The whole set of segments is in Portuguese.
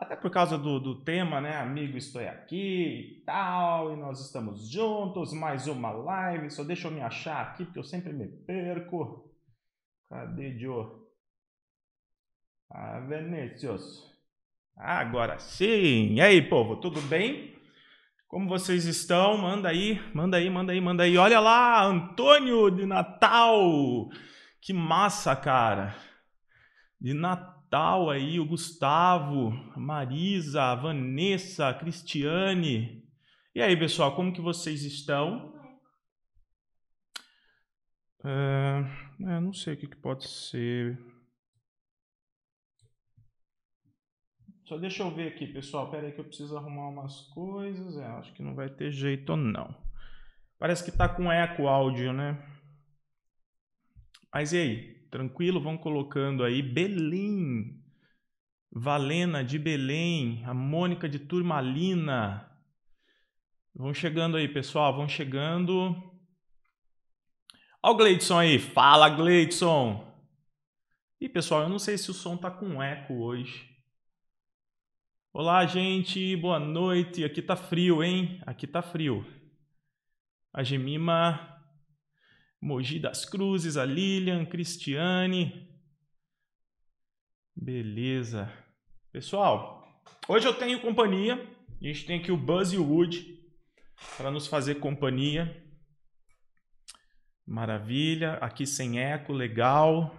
Até por causa do, do tema, né? Amigo, estou aqui e tal, e nós estamos juntos, mais uma live. Só deixa eu me achar aqui, porque eu sempre me perco. Cadê Joe? Ah, Venecius. Ah, agora sim! E aí, povo, tudo bem? Como vocês estão? Manda aí, manda aí, manda aí, manda aí. Olha lá, Antônio de Natal! Que massa, cara! De Natal Natal aí, o Gustavo, a Marisa, a Vanessa, a Cristiane. E aí, pessoal, como que vocês estão? É, eu é, não sei o que, que pode ser. Só deixa eu ver aqui, pessoal. Pera aí que eu preciso arrumar umas coisas. É, acho que não vai ter jeito, não. Parece que tá com eco o áudio, né? Mas e aí? tranquilo, vão colocando aí. Belém, Valena de Belém, a Mônica de Turmalina. Vão chegando aí, pessoal, vão chegando. Olha o Gleidson aí, fala Gleidson! E pessoal, eu não sei se o som tá com eco hoje. Olá, gente, boa noite. Aqui tá frio, hein? Aqui tá frio. A Gemima Mogi das Cruzes, a Lilian, Cristiane. Beleza. Pessoal, hoje eu tenho companhia. A gente tem aqui o Buzz e o Wood para nos fazer companhia. Maravilha. Aqui sem eco, legal.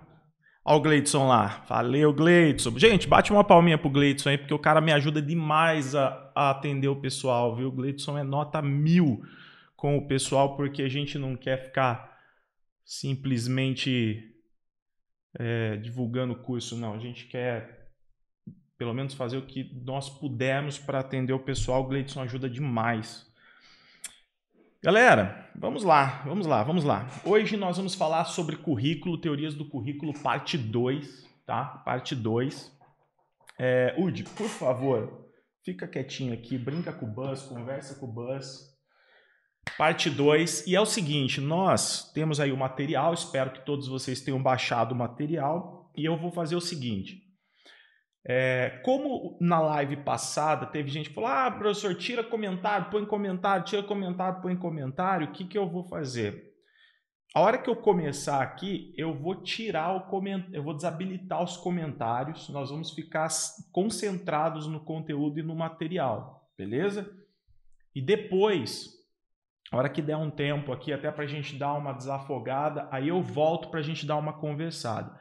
Olha o Gleidson lá. Valeu, Gleidson. Gente, bate uma palminha pro Gleidson aí, porque o cara me ajuda demais a, a atender o pessoal, viu? O Gleidson é nota mil com o pessoal, porque a gente não quer ficar simplesmente é, divulgando o curso, não. A gente quer pelo menos fazer o que nós pudermos para atender o pessoal. O Gleidson ajuda demais. Galera, vamos lá, vamos lá, vamos lá. Hoje nós vamos falar sobre currículo, teorias do currículo, parte 2, tá? Parte 2. É, Udi, por favor, fica quietinho aqui, brinca com o Buzz, conversa com o Buzz. Parte 2, e é o seguinte, nós temos aí o material, espero que todos vocês tenham baixado o material, e eu vou fazer o seguinte. É, como na live passada teve gente que falou, ah, professor, tira comentário, põe comentário, tira comentário, põe comentário, o que, que eu vou fazer? A hora que eu começar aqui, eu vou tirar o comentário, eu vou desabilitar os comentários, nós vamos ficar concentrados no conteúdo e no material, beleza? E depois a hora que der um tempo aqui, até para a gente dar uma desafogada, aí eu volto para a gente dar uma conversada.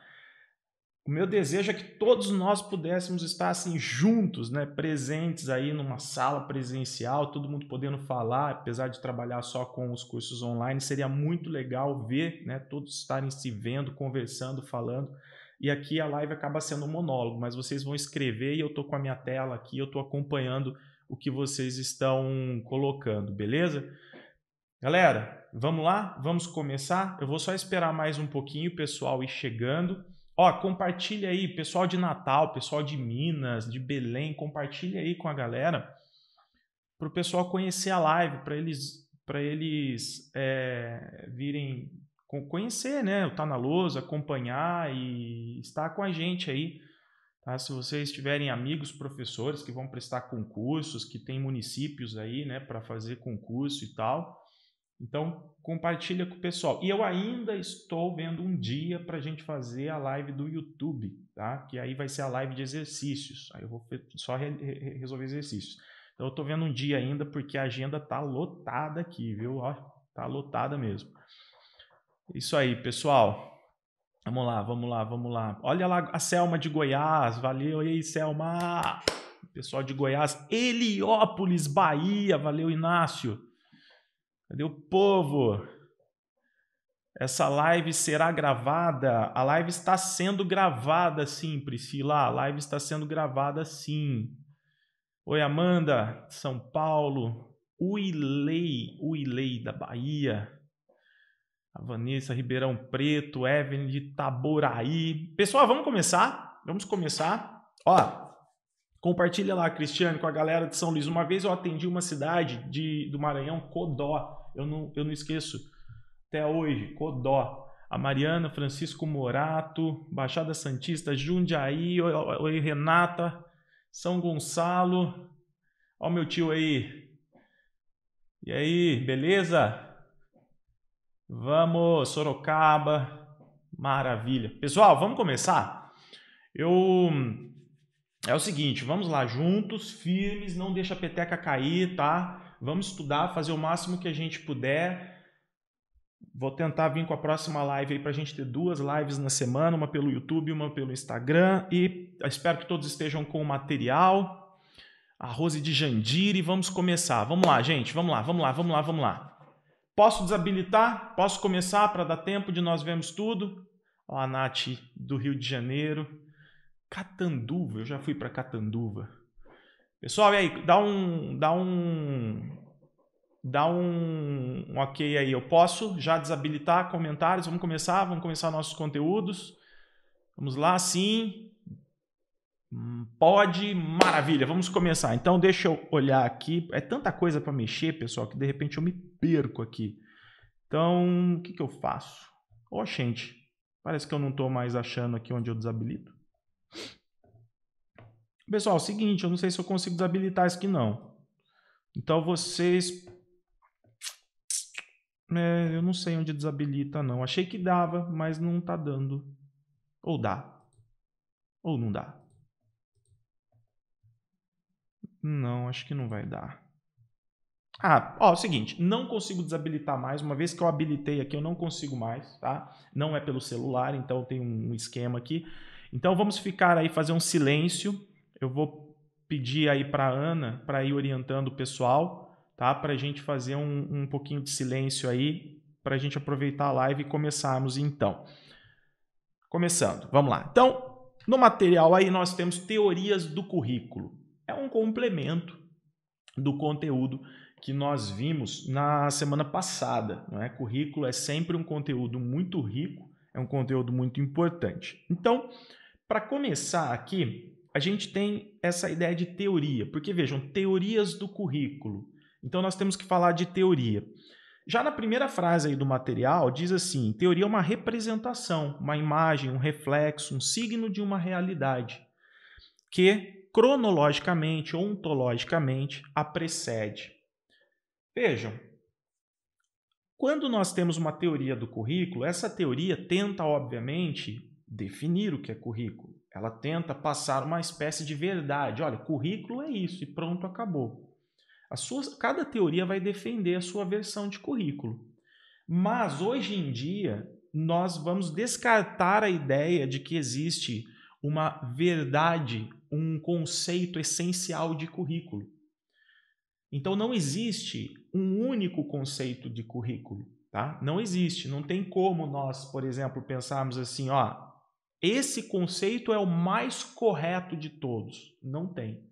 O meu desejo é que todos nós pudéssemos estar assim juntos, né, presentes aí numa sala presencial, todo mundo podendo falar, apesar de trabalhar só com os cursos online, seria muito legal ver, né, todos estarem se vendo, conversando, falando. E aqui a live acaba sendo um monólogo, mas vocês vão escrever e eu tô com a minha tela aqui, eu tô acompanhando o que vocês estão colocando, beleza? Galera, vamos lá? Vamos começar? Eu vou só esperar mais um pouquinho o pessoal ir chegando. Ó, compartilha aí, pessoal de Natal, pessoal de Minas, de Belém, compartilha aí com a galera para o pessoal conhecer a live, para eles para eles é, virem conhecer, né? O Tá na Lousa, acompanhar e estar com a gente aí. Tá? Se vocês tiverem amigos professores que vão prestar concursos, que tem municípios aí, né, para fazer concurso e tal, então, compartilha com o pessoal. E eu ainda estou vendo um dia para a gente fazer a live do YouTube, tá? Que aí vai ser a live de exercícios. Aí eu vou só re resolver exercícios. Então, eu estou vendo um dia ainda porque a agenda tá lotada aqui, viu? Ó, tá lotada mesmo. Isso aí, pessoal. Vamos lá, vamos lá, vamos lá. Olha lá a Selma de Goiás. Valeu, e aí, Selma? Pessoal de Goiás, Heliópolis, Bahia. Valeu, Inácio. Cadê o povo? Essa live será gravada. A live está sendo gravada, sim, Priscila. A live está sendo gravada, sim. Oi, Amanda, São Paulo. Uilei, Uilei da Bahia. A Vanessa Ribeirão Preto, Evelyn de Taboraí. Pessoal, vamos começar? Vamos começar. Ó, Compartilha lá, Cristiano, com a galera de São Luís. Uma vez eu atendi uma cidade de, do Maranhão, Codó. Eu não, eu não esqueço até hoje, Codó. A Mariana, Francisco Morato, Baixada Santista, Jundiaí, oi, Renata, São Gonçalo. Ó meu tio aí. E aí, beleza? Vamos, Sorocaba. Maravilha. Pessoal, vamos começar? Eu é o seguinte, vamos lá, juntos, firmes, não deixa a peteca cair, tá? Vamos estudar, fazer o máximo que a gente puder. Vou tentar vir com a próxima live aí para a gente ter duas lives na semana, uma pelo YouTube, uma pelo Instagram. E espero que todos estejam com o material. A Rose de e vamos começar. Vamos lá, gente, vamos lá, vamos lá, vamos lá, vamos lá. Posso desabilitar? Posso começar para dar tempo de nós vermos tudo? Ó, a Nath do Rio de Janeiro. Catanduva, eu já fui para Catanduva. Pessoal, e aí, dá um, dá um, dá um, um ok aí. Eu posso já desabilitar comentários? Vamos começar, vamos começar nossos conteúdos. Vamos lá, sim. Hum, pode, maravilha, vamos começar. Então deixa eu olhar aqui. É tanta coisa para mexer, pessoal, que de repente eu me perco aqui. Então, o que, que eu faço? Ô, oh, gente, parece que eu não estou mais achando aqui onde eu desabilito. Pessoal, é o seguinte, eu não sei se eu consigo desabilitar isso aqui não. Então vocês... É, eu não sei onde desabilita não. Achei que dava, mas não tá dando. Ou dá. Ou não dá. Não, acho que não vai dar. Ah, ó, é o seguinte, não consigo desabilitar mais, uma vez que eu habilitei aqui, eu não consigo mais, tá? Não é pelo celular, então tem um esquema aqui. Então vamos ficar aí, fazer um silêncio. Eu vou pedir aí para Ana para ir orientando o pessoal, tá? Para a gente fazer um, um pouquinho de silêncio aí, para a gente aproveitar a live e começarmos então. Começando, vamos lá. Então, no material aí nós temos teorias do currículo. É um complemento do conteúdo que nós vimos na semana passada. Não é? Currículo é sempre um conteúdo muito rico é um conteúdo muito importante. Então, para começar aqui, a gente tem essa ideia de teoria, porque vejam, teorias do currículo. Então nós temos que falar de teoria. Já na primeira frase aí do material diz assim: teoria é uma representação, uma imagem, um reflexo, um signo de uma realidade que cronologicamente, ontologicamente a precede. Vejam, quando nós temos uma teoria do currículo, essa teoria tenta, obviamente, definir o que é currículo. Ela tenta passar uma espécie de verdade. Olha, currículo é isso e pronto, acabou. cada teoria vai defender a sua versão de currículo. Mas hoje em dia, nós vamos descartar a ideia de que existe uma verdade, um conceito essencial de currículo. Então não existe um único conceito de currículo, tá? Não existe, não tem como nós, por exemplo, pensarmos assim, ó, esse conceito é o mais correto de todos. Não tem.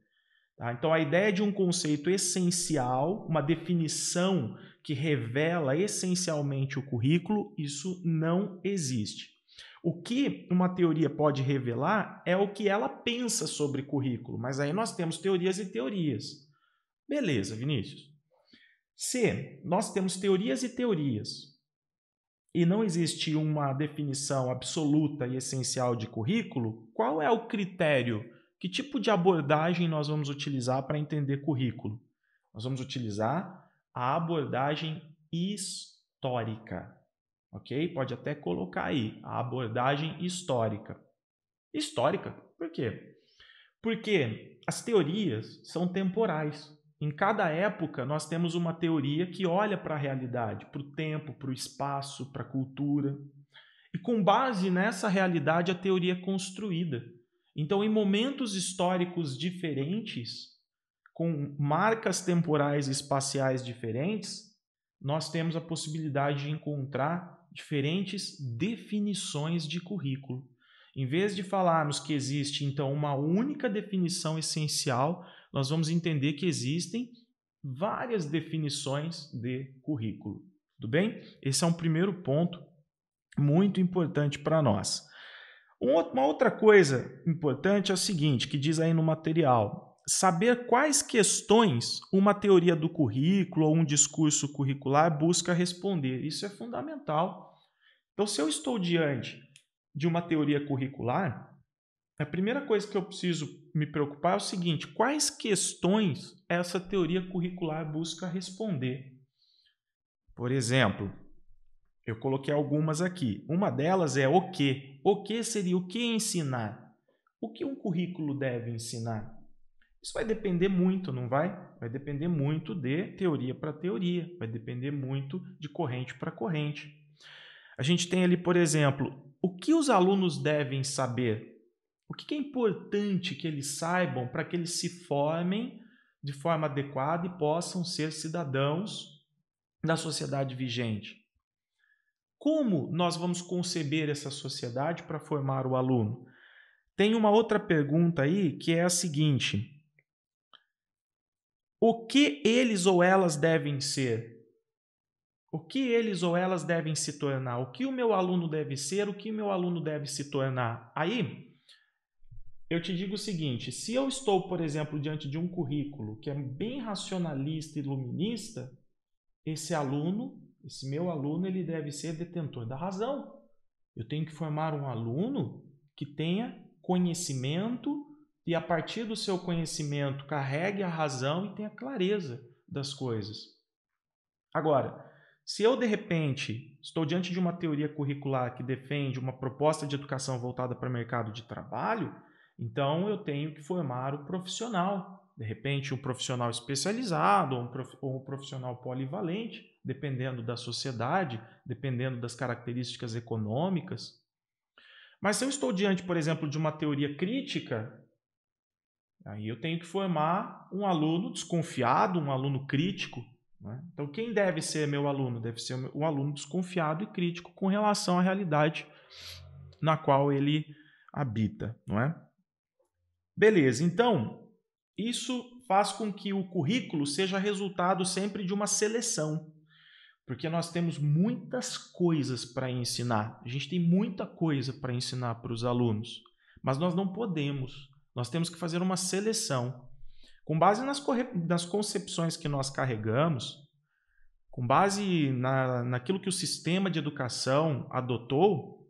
Tá? Então a ideia de um conceito essencial, uma definição que revela essencialmente o currículo, isso não existe. O que uma teoria pode revelar é o que ela pensa sobre currículo, mas aí nós temos teorias e teorias. Beleza, Vinícius. Se nós temos teorias e teorias e não existe uma definição absoluta e essencial de currículo, qual é o critério? Que tipo de abordagem nós vamos utilizar para entender currículo? Nós vamos utilizar a abordagem histórica. Ok? Pode até colocar aí a abordagem histórica. Histórica, por quê? Porque as teorias são temporais. Em cada época, nós temos uma teoria que olha para a realidade, para o tempo, para o espaço, para a cultura. E com base nessa realidade, a teoria é construída. Então, em momentos históricos diferentes, com marcas temporais e espaciais diferentes, nós temos a possibilidade de encontrar diferentes definições de currículo. Em vez de falarmos que existe então uma única definição essencial nós vamos entender que existem várias definições de currículo. Tudo bem? Esse é um primeiro ponto muito importante para nós. Uma outra coisa importante é o seguinte, que diz aí no material, saber quais questões uma teoria do currículo ou um discurso curricular busca responder. Isso é fundamental. Então, se eu estou diante de uma teoria curricular, a primeira coisa que eu preciso me preocupar é o seguinte: quais questões essa teoria curricular busca responder? Por exemplo, eu coloquei algumas aqui. Uma delas é o que. O que seria o que ensinar? O que um currículo deve ensinar? Isso vai depender muito, não vai? Vai depender muito de teoria para teoria, vai depender muito de corrente para corrente. A gente tem ali, por exemplo, o que os alunos devem saber? O que é importante que eles saibam para que eles se formem de forma adequada e possam ser cidadãos da sociedade vigente? Como nós vamos conceber essa sociedade para formar o aluno? Tem uma outra pergunta aí que é a seguinte: O que eles ou elas devem ser? O que eles ou elas devem se tornar? O que o meu aluno deve ser? O que o meu aluno deve se tornar? Aí, eu te digo o seguinte: se eu estou, por exemplo, diante de um currículo que é bem racionalista e iluminista, esse aluno, esse meu aluno, ele deve ser detentor da razão. Eu tenho que formar um aluno que tenha conhecimento e, a partir do seu conhecimento, carregue a razão e tenha clareza das coisas. Agora, se eu de repente estou diante de uma teoria curricular que defende uma proposta de educação voltada para o mercado de trabalho, então eu tenho que formar o um profissional, de repente um profissional especializado ou um profissional polivalente, dependendo da sociedade, dependendo das características econômicas. Mas se eu estou diante, por exemplo, de uma teoria crítica, aí eu tenho que formar um aluno desconfiado, um aluno crítico. Né? Então, quem deve ser meu aluno? Deve ser um aluno desconfiado e crítico com relação à realidade na qual ele habita, não é? Beleza, então isso faz com que o currículo seja resultado sempre de uma seleção, porque nós temos muitas coisas para ensinar. A gente tem muita coisa para ensinar para os alunos, mas nós não podemos. Nós temos que fazer uma seleção. Com base nas, nas concepções que nós carregamos, com base na, naquilo que o sistema de educação adotou,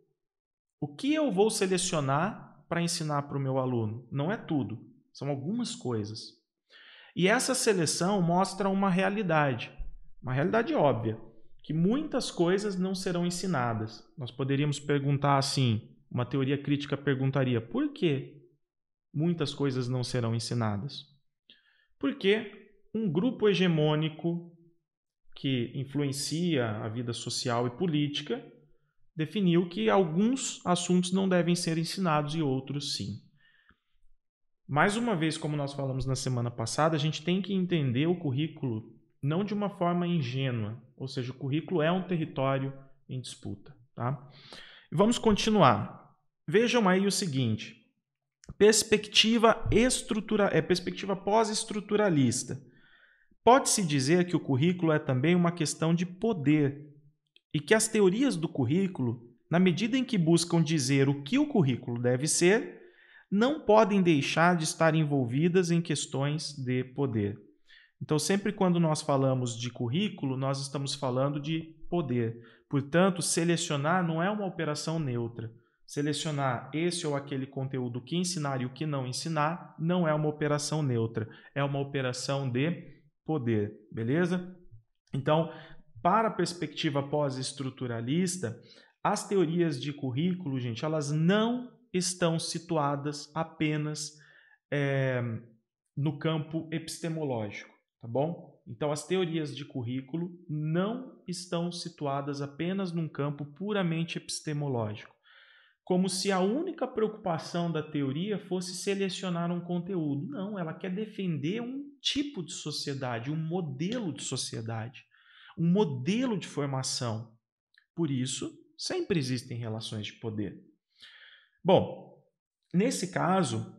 o que eu vou selecionar para ensinar para o meu aluno. Não é tudo, são algumas coisas. E essa seleção mostra uma realidade, uma realidade óbvia, que muitas coisas não serão ensinadas. Nós poderíamos perguntar assim, uma teoria crítica perguntaria: por que muitas coisas não serão ensinadas? Porque um grupo hegemônico que influencia a vida social e política definiu que alguns assuntos não devem ser ensinados e outros sim. Mais uma vez, como nós falamos na semana passada, a gente tem que entender o currículo não de uma forma ingênua, ou seja, o currículo é um território em disputa. Tá? Vamos continuar. Vejam aí o seguinte: perspectiva estrutura, é perspectiva pós-estruturalista. Pode-se dizer que o currículo é também uma questão de poder e que as teorias do currículo, na medida em que buscam dizer o que o currículo deve ser, não podem deixar de estar envolvidas em questões de poder. Então, sempre quando nós falamos de currículo, nós estamos falando de poder. Portanto, selecionar não é uma operação neutra. Selecionar esse ou aquele conteúdo que ensinar e o que não ensinar não é uma operação neutra, é uma operação de poder, beleza? Então, para a perspectiva pós-estruturalista, as teorias de currículo, gente, elas não estão situadas apenas é, no campo epistemológico, tá bom? Então, as teorias de currículo não estão situadas apenas num campo puramente epistemológico, como se a única preocupação da teoria fosse selecionar um conteúdo. Não, ela quer defender um tipo de sociedade, um modelo de sociedade um modelo de formação. Por isso, sempre existem relações de poder. Bom, nesse caso,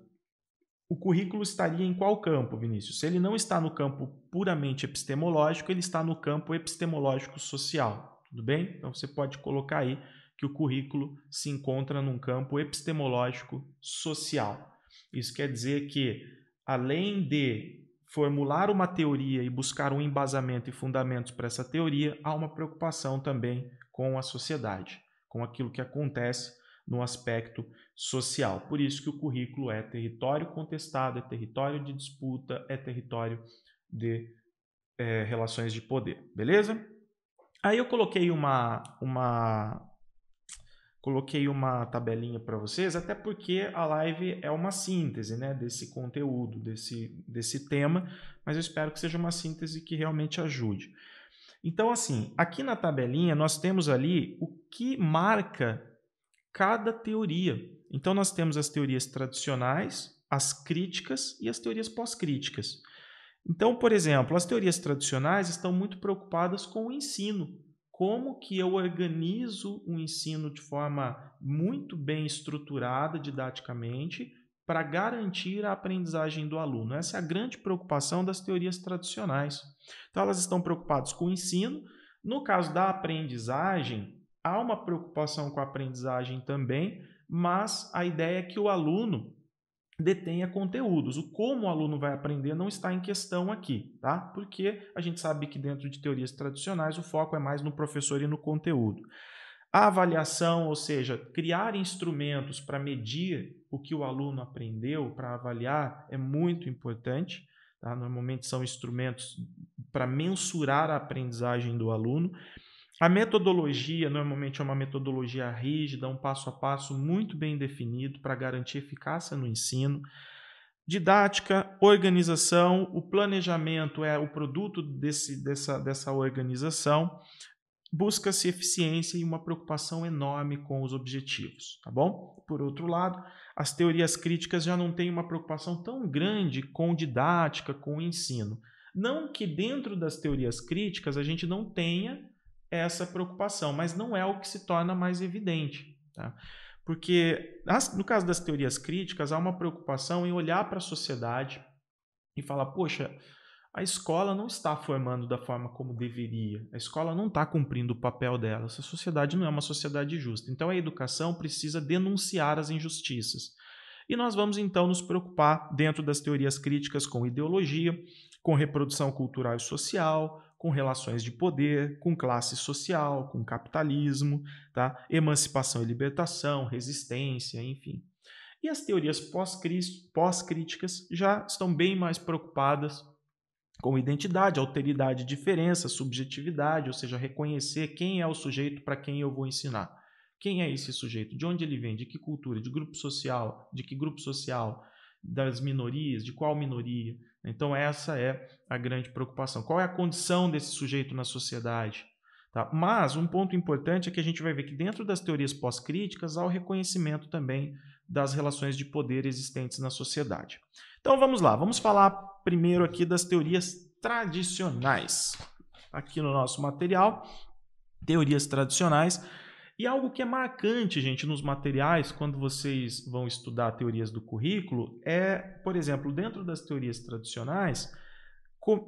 o currículo estaria em qual campo, Vinícius? Se ele não está no campo puramente epistemológico, ele está no campo epistemológico social. Tudo bem? Então você pode colocar aí que o currículo se encontra num campo epistemológico social. Isso quer dizer que, além de formular uma teoria e buscar um embasamento e fundamentos para essa teoria, há uma preocupação também com a sociedade, com aquilo que acontece no aspecto social. Por isso que o currículo é território contestado, é território de disputa, é território de é, relações de poder, beleza? Aí eu coloquei uma, uma Coloquei uma tabelinha para vocês, até porque a live é uma síntese né, desse conteúdo, desse, desse tema, mas eu espero que seja uma síntese que realmente ajude. Então, assim, aqui na tabelinha nós temos ali o que marca cada teoria. Então, nós temos as teorias tradicionais, as críticas e as teorias pós-críticas. Então, por exemplo, as teorias tradicionais estão muito preocupadas com o ensino como que eu organizo o ensino de forma muito bem estruturada didaticamente para garantir a aprendizagem do aluno. Essa é a grande preocupação das teorias tradicionais. Então elas estão preocupadas com o ensino. No caso da aprendizagem, há uma preocupação com a aprendizagem também, mas a ideia é que o aluno detenha conteúdos. O como o aluno vai aprender não está em questão aqui, tá? Porque a gente sabe que dentro de teorias tradicionais o foco é mais no professor e no conteúdo. A avaliação, ou seja, criar instrumentos para medir o que o aluno aprendeu, para avaliar, é muito importante. Tá? Normalmente são instrumentos para mensurar a aprendizagem do aluno. A metodologia normalmente é uma metodologia rígida, um passo a passo muito bem definido para garantir eficácia no ensino. Didática, organização, o planejamento é o produto desse, dessa, dessa organização. Busca-se eficiência e uma preocupação enorme com os objetivos, tá bom? Por outro lado, as teorias críticas já não têm uma preocupação tão grande com didática, com o ensino. Não que dentro das teorias críticas a gente não tenha essa preocupação, mas não é o que se torna mais evidente. Tá? Porque, no caso das teorias críticas, há uma preocupação em olhar para a sociedade e falar: poxa, a escola não está formando da forma como deveria, a escola não está cumprindo o papel dela, essa sociedade não é uma sociedade justa. Então, a educação precisa denunciar as injustiças. E nós vamos então nos preocupar, dentro das teorias críticas, com ideologia, com reprodução cultural e social, com relações de poder, com classe social, com capitalismo, tá? emancipação e libertação, resistência, enfim. E as teorias pós-críticas já estão bem mais preocupadas com identidade, alteridade, diferença, subjetividade, ou seja, reconhecer quem é o sujeito para quem eu vou ensinar. Quem é esse sujeito? De onde ele vem? De que cultura? De grupo social? De que grupo social? Das minorias? De qual minoria? Então, essa é a grande preocupação. Qual é a condição desse sujeito na sociedade? Tá? Mas um ponto importante é que a gente vai ver que dentro das teorias pós-críticas há o reconhecimento também das relações de poder existentes na sociedade. Então vamos lá, vamos falar primeiro aqui das teorias tradicionais. Aqui no nosso material, teorias tradicionais. E algo que é marcante, gente, nos materiais, quando vocês vão estudar teorias do currículo, é, por exemplo, dentro das teorias tradicionais,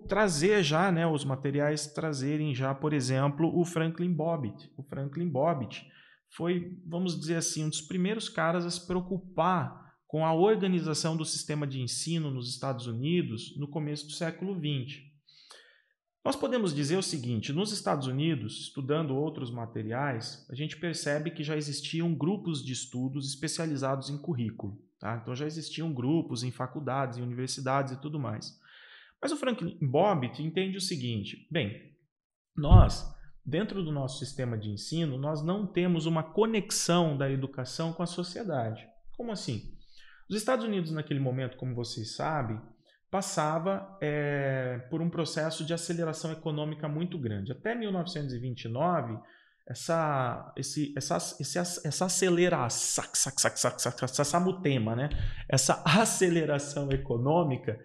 trazer já, né, os materiais trazerem já, por exemplo, o Franklin Bobbitt. O Franklin Bobbitt foi, vamos dizer assim, um dos primeiros caras a se preocupar com a organização do sistema de ensino nos Estados Unidos no começo do século XX. Nós podemos dizer o seguinte: nos Estados Unidos, estudando outros materiais, a gente percebe que já existiam grupos de estudos especializados em currículo. Tá? Então já existiam grupos em faculdades, em universidades e tudo mais. Mas o Franklin Bobbitt entende o seguinte: bem, nós, dentro do nosso sistema de ensino, nós não temos uma conexão da educação com a sociedade. Como assim? Os Estados Unidos, naquele momento, como vocês sabem, passava é, por um processo de aceleração econômica muito grande. Até 1929, essa, esse, essa, esse, essa aceleração, sacsamutema, né? essa aceleração econômica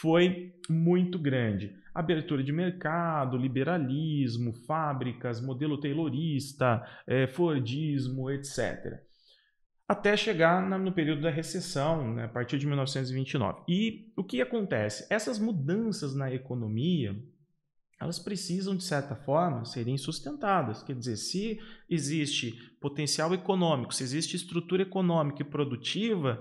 foi muito grande. Abertura de mercado, liberalismo, fábricas, modelo taylorista, eh, fordismo, etc até chegar no período da recessão, né, a partir de 1929. E o que acontece? Essas mudanças na economia, elas precisam, de certa forma, serem sustentadas. Quer dizer, se existe potencial econômico, se existe estrutura econômica e produtiva,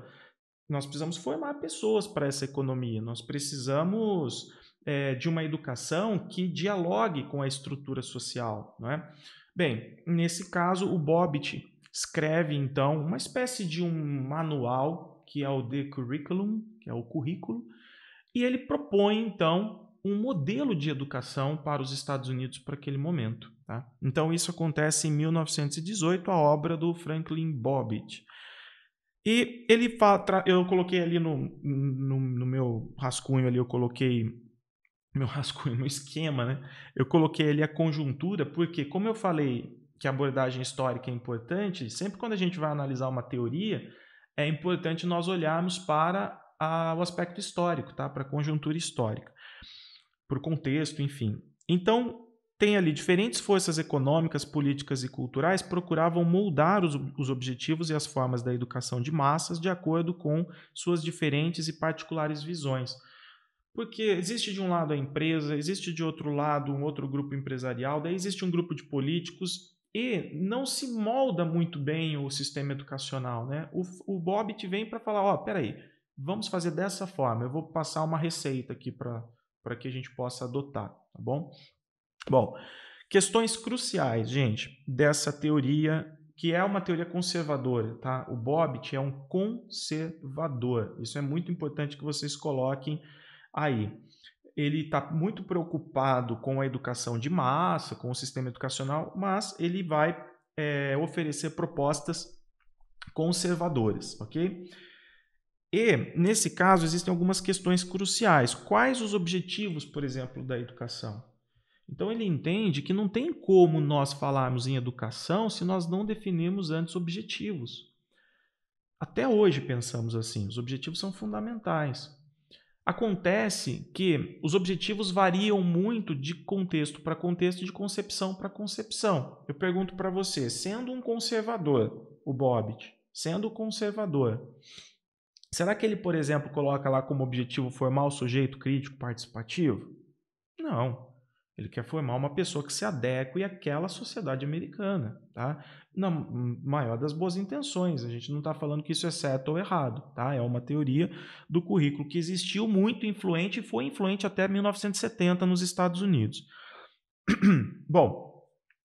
nós precisamos formar pessoas para essa economia, nós precisamos é, de uma educação que dialogue com a estrutura social. Não é? Bem, nesse caso, o Bobbitt escreve então uma espécie de um manual que é o The curriculum, que é o currículo, e ele propõe então um modelo de educação para os Estados Unidos para aquele momento. Tá? Então isso acontece em 1918, a obra do Franklin Bobbitt. E ele eu coloquei ali no, no, no meu rascunho ali, eu coloquei meu rascunho, meu esquema, né? Eu coloquei ali a conjuntura, porque como eu falei que a abordagem histórica é importante, sempre quando a gente vai analisar uma teoria, é importante nós olharmos para a, o aspecto histórico, tá? para a conjuntura histórica, para o contexto, enfim. Então, tem ali diferentes forças econômicas, políticas e culturais procuravam moldar os, os objetivos e as formas da educação de massas de acordo com suas diferentes e particulares visões. Porque existe de um lado a empresa, existe de outro lado um outro grupo empresarial, daí existe um grupo de políticos e não se molda muito bem o sistema educacional, né? O, o Bob te vem para falar, ó, oh, peraí, vamos fazer dessa forma, eu vou passar uma receita aqui para que a gente possa adotar, tá bom? Bom, questões cruciais, gente, dessa teoria que é uma teoria conservadora, tá? O Bob é um conservador. Isso é muito importante que vocês coloquem aí ele está muito preocupado com a educação de massa, com o sistema educacional, mas ele vai é, oferecer propostas conservadoras, ok? E, nesse caso, existem algumas questões cruciais. Quais os objetivos, por exemplo, da educação? Então, ele entende que não tem como nós falarmos em educação se nós não definirmos antes objetivos. Até hoje pensamos assim: os objetivos são fundamentais. Acontece que os objetivos variam muito de contexto para contexto, de concepção para concepção. Eu pergunto para você, sendo um conservador, o Bobbit, sendo conservador, será que ele, por exemplo, coloca lá como objetivo formar o sujeito crítico participativo? Não. Ele quer formar uma pessoa que se adeque àquela sociedade americana, tá? na maior das boas intenções. A gente não está falando que isso é certo ou errado, tá? É uma teoria do currículo que existiu muito influente e foi influente até 1970 nos Estados Unidos. Bom,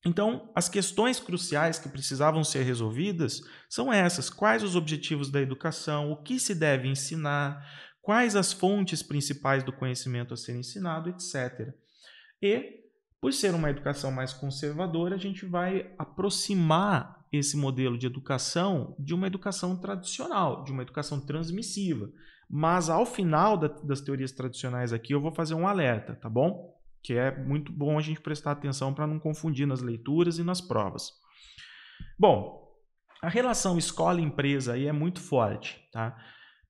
então, as questões cruciais que precisavam ser resolvidas são essas: quais os objetivos da educação, o que se deve ensinar, quais as fontes principais do conhecimento a ser ensinado, etc. E por ser uma educação mais conservadora, a gente vai aproximar esse modelo de educação de uma educação tradicional, de uma educação transmissiva. Mas ao final da, das teorias tradicionais aqui, eu vou fazer um alerta, tá bom? Que é muito bom a gente prestar atenção para não confundir nas leituras e nas provas. Bom, a relação escola-empresa aí é muito forte, tá?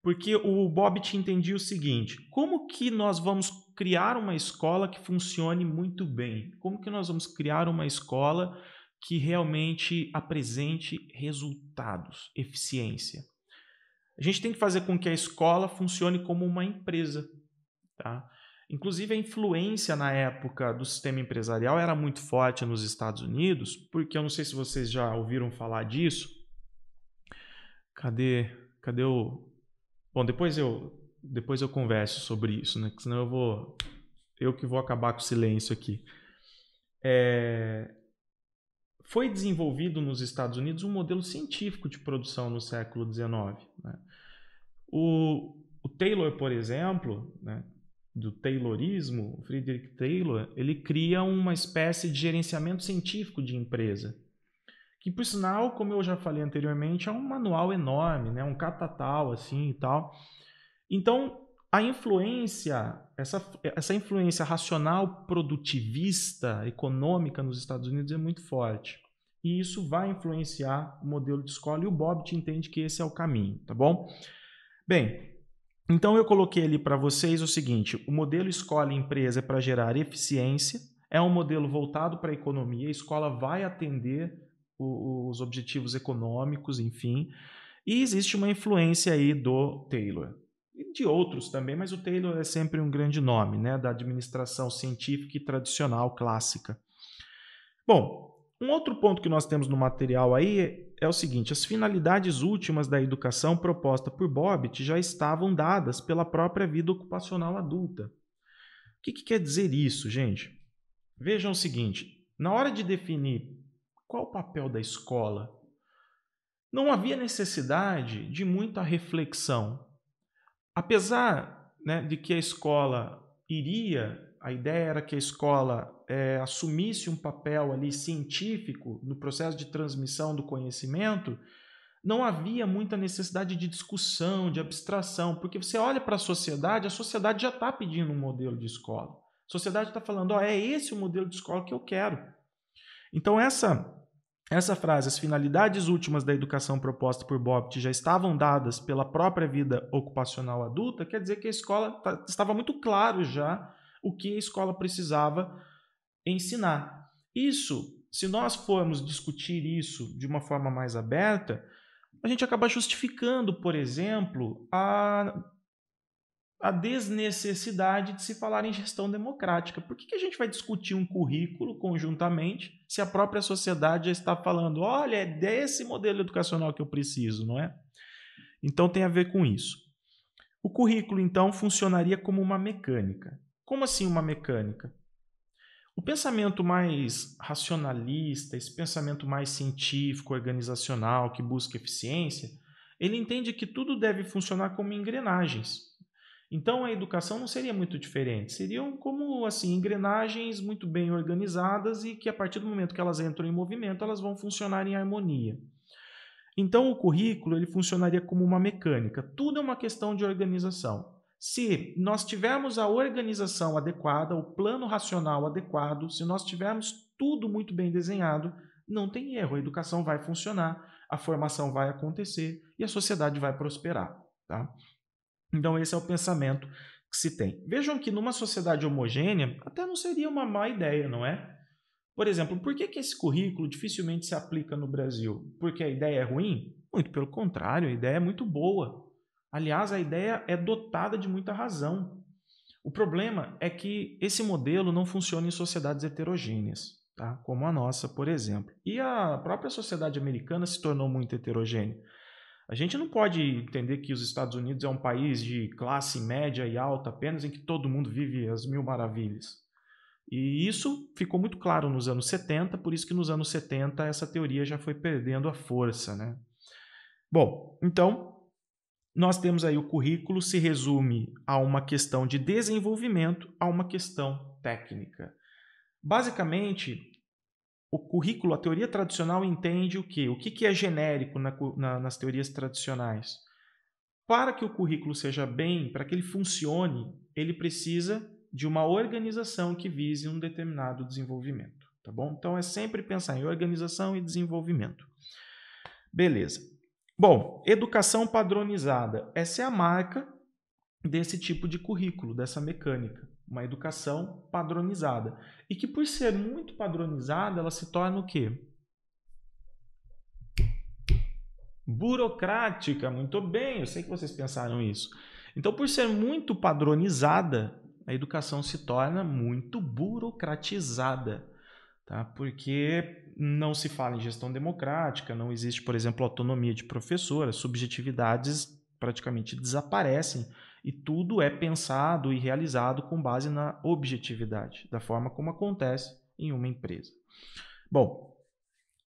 Porque o te entendia o seguinte: como que nós vamos criar uma escola que funcione muito bem? Como que nós vamos criar uma escola que realmente apresente resultados, eficiência? A gente tem que fazer com que a escola funcione como uma empresa, tá? Inclusive a influência na época do sistema empresarial era muito forte nos Estados Unidos, porque eu não sei se vocês já ouviram falar disso. Cadê? Cadê o Bom, depois eu depois eu converso sobre isso, né? Porque senão eu vou. Eu que vou acabar com o silêncio aqui. É, foi desenvolvido nos Estados Unidos um modelo científico de produção no século XIX. Né? O, o, Taylor, por exemplo, né, do Taylorismo, o Friedrich Taylor, ele cria uma espécie de gerenciamento científico de empresa. Que, por sinal, como eu já falei anteriormente, é um manual enorme, né, um catatal assim e tal. Então, a influência, essa, essa influência racional produtivista, econômica nos Estados Unidos é muito forte. E isso vai influenciar o modelo de escola e o Bob te entende que esse é o caminho, tá bom? Bem, então eu coloquei ali para vocês o seguinte: o modelo escola e empresa é para gerar eficiência, é um modelo voltado para a economia, a escola vai atender os objetivos econômicos, enfim. E existe uma influência aí do Taylor e de outros também, mas o Taylor é sempre um grande nome, né, da administração científica e tradicional clássica. Bom, um outro ponto que nós temos no material aí é, o seguinte: as finalidades últimas da educação proposta por Bobbitt já estavam dadas pela própria vida ocupacional adulta. O que, que quer dizer isso, gente? Vejam o seguinte: na hora de definir qual o papel da escola, não havia necessidade de muita reflexão Apesar né, de que a escola iria, a ideia era que a escola é, assumisse um papel ali científico no processo de transmissão do conhecimento, não havia muita necessidade de discussão, de abstração, porque você olha para a sociedade, a sociedade já está pedindo um modelo de escola. A sociedade está falando, ó, é esse o modelo de escola que eu quero. Então, essa essa frase, as finalidades últimas da educação proposta por Bopt já estavam dadas pela própria vida ocupacional adulta, quer dizer que a escola estava muito claro já o que a escola precisava ensinar. Isso, se nós formos discutir isso de uma forma mais aberta, a gente acaba justificando, por exemplo, a a desnecessidade de se falar em gestão democrática. Por que, que a gente vai discutir um currículo conjuntamente se a própria sociedade já está falando, olha, é desse modelo educacional que eu preciso, não é? Então tem a ver com isso. O currículo, então, funcionaria como uma mecânica. Como assim uma mecânica? O pensamento mais racionalista, esse pensamento mais científico, organizacional, que busca eficiência, ele entende que tudo deve funcionar como engrenagens. Então a educação não seria muito diferente, seriam como assim engrenagens muito bem organizadas e que a partir do momento que elas entram em movimento, elas vão funcionar em harmonia. Então o currículo ele funcionaria como uma mecânica. Tudo é uma questão de organização. Se nós tivermos a organização adequada, o plano racional adequado, se nós tivermos tudo muito bem desenhado, não tem erro. A educação vai funcionar, a formação vai acontecer e a sociedade vai prosperar, tá? Então, esse é o pensamento que se tem. Vejam que numa sociedade homogênea, até não seria uma má ideia, não é? Por exemplo, por que, que esse currículo dificilmente se aplica no Brasil? Porque a ideia é ruim? Muito pelo contrário, a ideia é muito boa. Aliás, a ideia é dotada de muita razão. O problema é que esse modelo não funciona em sociedades heterogêneas, tá? como a nossa, por exemplo. E a própria sociedade americana se tornou muito heterogênea. A gente não pode entender que os Estados Unidos é um país de classe média e alta apenas, em que todo mundo vive as mil maravilhas. E isso ficou muito claro nos anos 70, por isso que nos anos 70 essa teoria já foi perdendo a força. Né? Bom, então nós temos aí o currículo se resume a uma questão de desenvolvimento, a uma questão técnica. Basicamente, o currículo, a teoria tradicional entende o quê? O que, que é genérico na, na, nas teorias tradicionais? Para que o currículo seja bem, para que ele funcione, ele precisa de uma organização que vise um determinado desenvolvimento, tá bom? Então é sempre pensar em organização e desenvolvimento. Beleza. Bom, educação padronizada. Essa é a marca desse tipo de currículo, dessa mecânica uma educação padronizada. E que por ser muito padronizada, ela se torna o quê? Burocrática, muito bem, eu sei que vocês pensaram isso. Então, por ser muito padronizada, a educação se torna muito burocratizada, tá? Porque não se fala em gestão democrática, não existe, por exemplo, autonomia de professora, subjetividades praticamente desaparecem e tudo é pensado e realizado com base na objetividade, da forma como acontece em uma empresa. Bom,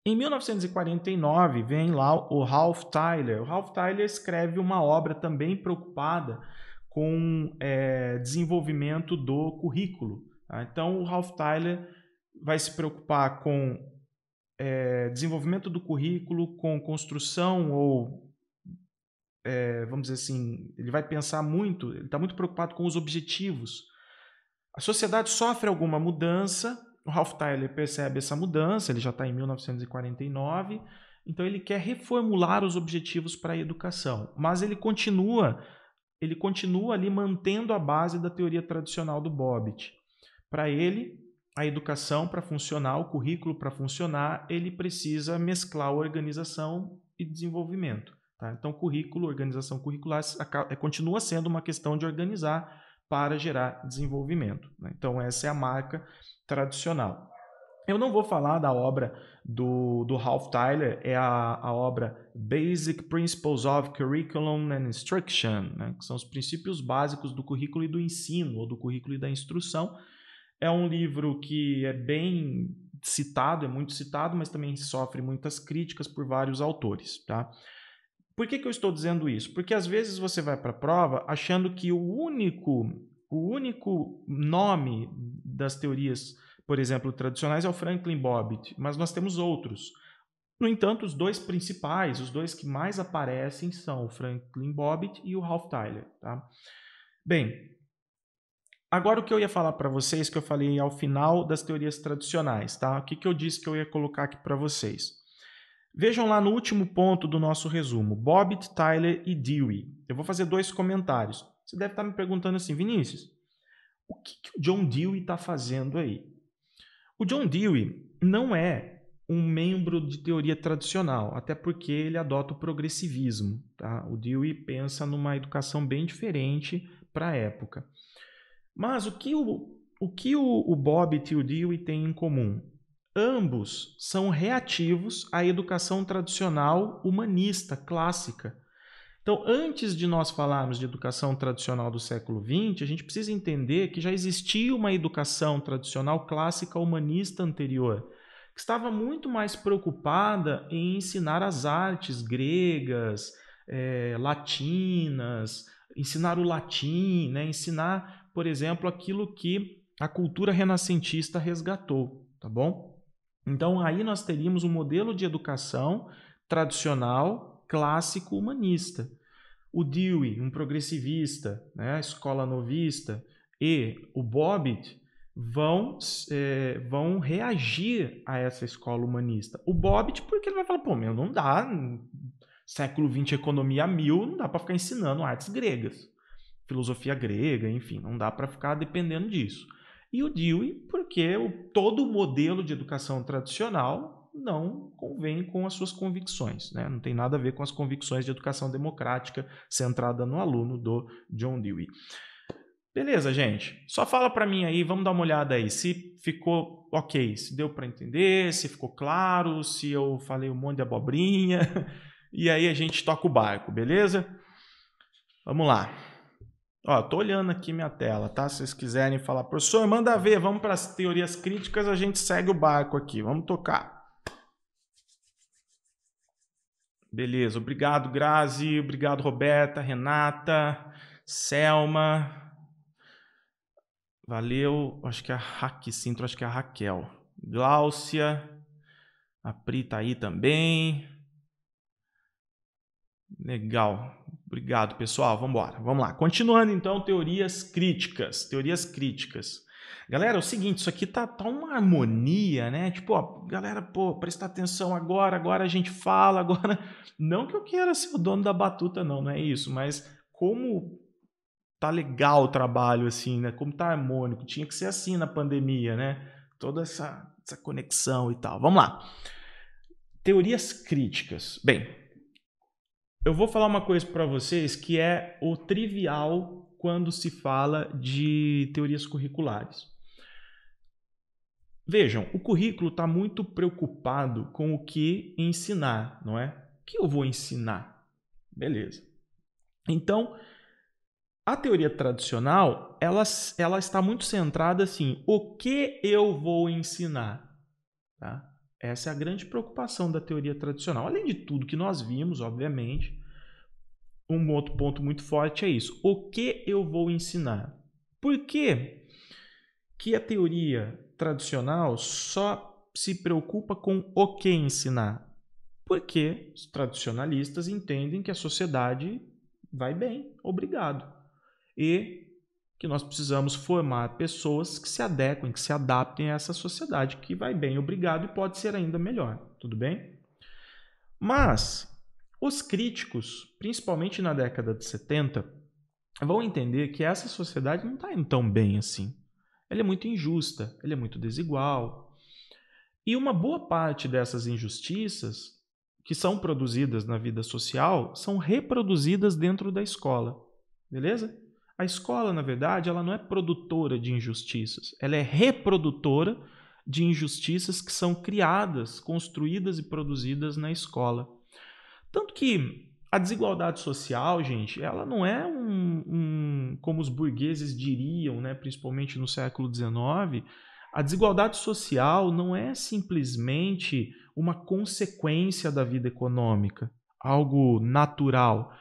em 1949 vem lá o Ralph Tyler. O Ralph Tyler escreve uma obra também preocupada com é, desenvolvimento do currículo. Tá? Então, o Ralph Tyler vai se preocupar com é, desenvolvimento do currículo, com construção ou é, vamos dizer assim, ele vai pensar muito, ele está muito preocupado com os objetivos. A sociedade sofre alguma mudança, o Ralph Tyler percebe essa mudança, ele já está em 1949, então ele quer reformular os objetivos para a educação, mas ele continua, ele continua ali mantendo a base da teoria tradicional do Bobbitt. Para ele, a educação para funcionar, o currículo para funcionar, ele precisa mesclar organização e desenvolvimento. Tá? Então, currículo, organização curricular é, continua sendo uma questão de organizar para gerar desenvolvimento. Né? Então, essa é a marca tradicional. Eu não vou falar da obra do, do Ralph Tyler, é a, a obra Basic Principles of Curriculum and Instruction, né? que são os princípios básicos do currículo e do ensino, ou do currículo e da instrução. É um livro que é bem citado, é muito citado, mas também sofre muitas críticas por vários autores. Tá? Por que, que eu estou dizendo isso? Porque às vezes você vai para a prova achando que o único, o único nome das teorias, por exemplo, tradicionais é o Franklin Bobbitt, mas nós temos outros. No entanto, os dois principais, os dois que mais aparecem são o Franklin Bobbitt e o Ralph Tyler. Tá? Bem, Agora o que eu ia falar para vocês, que eu falei ao final das teorias tradicionais, tá? O que, que eu disse que eu ia colocar aqui para vocês? Vejam lá no último ponto do nosso resumo, Bobbitt, Tyler e Dewey. Eu vou fazer dois comentários. Você deve estar me perguntando assim, Vinícius, o que, que o John Dewey está fazendo aí? O John Dewey não é um membro de teoria tradicional, até porque ele adota o progressivismo. Tá? O Dewey pensa numa educação bem diferente para a época. Mas o que o, o, que o, o Bobbitt e o Dewey têm em comum? Ambos são reativos à educação tradicional humanista clássica. Então, antes de nós falarmos de educação tradicional do século XX, a gente precisa entender que já existia uma educação tradicional clássica humanista anterior, que estava muito mais preocupada em ensinar as artes gregas, é, latinas, ensinar o latim, né? ensinar, por exemplo, aquilo que a cultura renascentista resgatou, tá bom? Então, aí nós teríamos um modelo de educação tradicional, clássico, humanista. O Dewey, um progressivista, né, escola novista, e o Bobbitt vão, é, vão reagir a essa escola humanista. O Bobbitt, porque ele vai falar, pô, meu, não dá, século XX, economia mil, não dá para ficar ensinando artes gregas, filosofia grega, enfim, não dá para ficar dependendo disso e o Dewey porque o, todo o modelo de educação tradicional não convém com as suas convicções, né? não tem nada a ver com as convicções de educação democrática centrada no aluno do John Dewey. Beleza, gente. Só fala para mim aí, vamos dar uma olhada aí, se ficou ok, se deu para entender, se ficou claro, se eu falei um monte de abobrinha. E aí a gente toca o barco, beleza? Vamos lá. Ó, tô olhando aqui minha tela, tá? Se vocês quiserem falar, professor, manda ver, vamos para as teorias críticas, a gente segue o barco aqui, vamos tocar. Beleza, obrigado Grazi, obrigado Roberta, Renata, Selma. Valeu, acho que é a Raque acho que é a Raquel. Gláucia, a Pri tá aí também. Legal. Obrigado, pessoal. Vamos embora. Vamos lá. Continuando então, teorias críticas. Teorias críticas. Galera, é o seguinte, isso aqui tá, tá uma harmonia, né? Tipo, ó, galera, pô, prestar atenção agora, agora a gente fala, agora. Não que eu queira ser o dono da batuta, não, não é isso, mas como tá legal o trabalho, assim, né? Como tá harmônico, tinha que ser assim na pandemia, né? Toda essa, essa conexão e tal. Vamos lá. Teorias críticas. Bem, eu vou falar uma coisa para vocês que é o trivial quando se fala de teorias curriculares. Vejam, o currículo está muito preocupado com o que ensinar, não é? O que eu vou ensinar? Beleza. Então, a teoria tradicional, ela, ela está muito centrada assim, o que eu vou ensinar? Tá? Essa é a grande preocupação da teoria tradicional. Além de tudo que nós vimos, obviamente, um outro ponto muito forte é isso. O que eu vou ensinar? Por que, que a teoria tradicional só se preocupa com o que ensinar? Porque os tradicionalistas entendem que a sociedade vai bem, obrigado. E que nós precisamos formar pessoas que se adequem, que se adaptem a essa sociedade que vai bem, obrigado, e pode ser ainda melhor, tudo bem? Mas os críticos, principalmente na década de 70, vão entender que essa sociedade não está tão bem assim. Ela é muito injusta, ela é muito desigual. E uma boa parte dessas injustiças que são produzidas na vida social são reproduzidas dentro da escola, beleza? A escola, na verdade, ela não é produtora de injustiças, ela é reprodutora de injustiças que são criadas, construídas e produzidas na escola. Tanto que a desigualdade social, gente, ela não é um, um como os burgueses diriam, né, principalmente no século XIX, a desigualdade social não é simplesmente uma consequência da vida econômica, algo natural.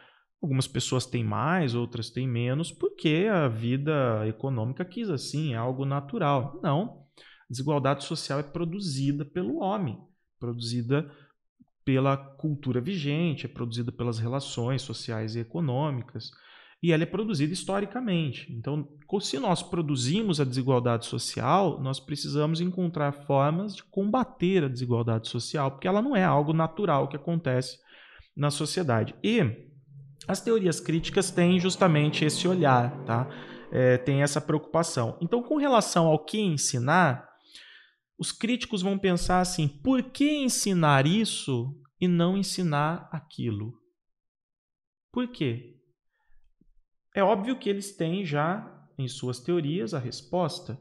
Algumas pessoas têm mais, outras têm menos, porque a vida econômica quis assim, é algo natural. Não. A desigualdade social é produzida pelo homem, produzida pela cultura vigente, é produzida pelas relações sociais e econômicas, e ela é produzida historicamente. Então, se nós produzimos a desigualdade social, nós precisamos encontrar formas de combater a desigualdade social, porque ela não é algo natural que acontece na sociedade. E as teorias críticas têm justamente esse olhar, tá? É, tem essa preocupação. Então, com relação ao que ensinar, os críticos vão pensar assim: por que ensinar isso e não ensinar aquilo? Por quê? É óbvio que eles têm já em suas teorias a resposta,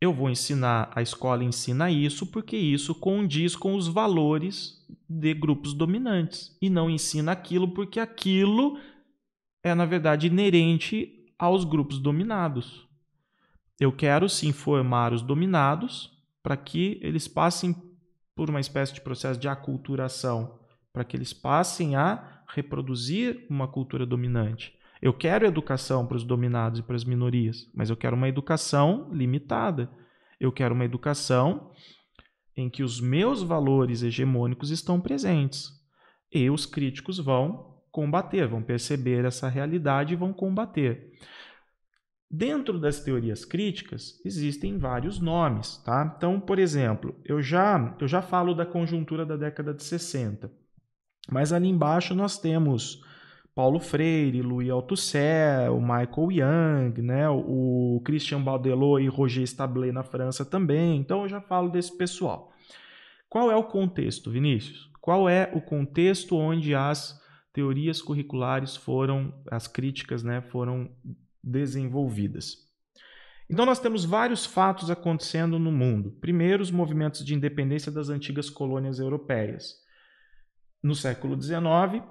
eu vou ensinar, a escola ensina isso porque isso condiz com os valores de grupos dominantes e não ensina aquilo porque aquilo é na verdade inerente aos grupos dominados. Eu quero sim formar os dominados para que eles passem por uma espécie de processo de aculturação, para que eles passem a reproduzir uma cultura dominante. Eu quero educação para os dominados e para as minorias, mas eu quero uma educação limitada. Eu quero uma educação em que os meus valores hegemônicos estão presentes. E os críticos vão combater, vão perceber essa realidade e vão combater. Dentro das teorias críticas existem vários nomes, tá? Então, por exemplo, eu já eu já falo da conjuntura da década de 60. Mas ali embaixo nós temos Paulo Freire, Louis Althusser, o Michael Young, né, o Christian Baudelot e Roger Stabler na França também. Então eu já falo desse pessoal. Qual é o contexto, Vinícius? Qual é o contexto onde as teorias curriculares foram, as críticas, né, foram desenvolvidas? Então nós temos vários fatos acontecendo no mundo. Primeiro, os movimentos de independência das antigas colônias europeias. No século XIX,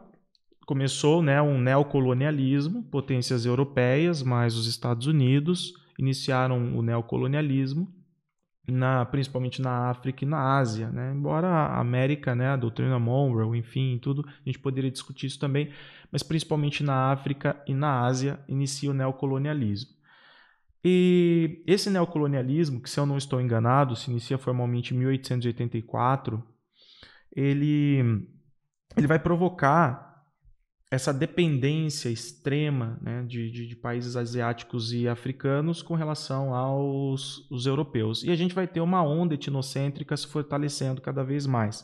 começou né, um neocolonialismo, potências europeias, mais os Estados Unidos iniciaram o neocolonialismo, na, principalmente na África e na Ásia. Né? Embora a América, né, a doutrina Monroe, enfim, tudo, a gente poderia discutir isso também, mas principalmente na África e na Ásia inicia o neocolonialismo. E esse neocolonialismo, que se eu não estou enganado, se inicia formalmente em 1884, ele, ele vai provocar essa dependência extrema né, de, de, de, países asiáticos e africanos com relação aos os europeus. E a gente vai ter uma onda etnocêntrica se fortalecendo cada vez mais.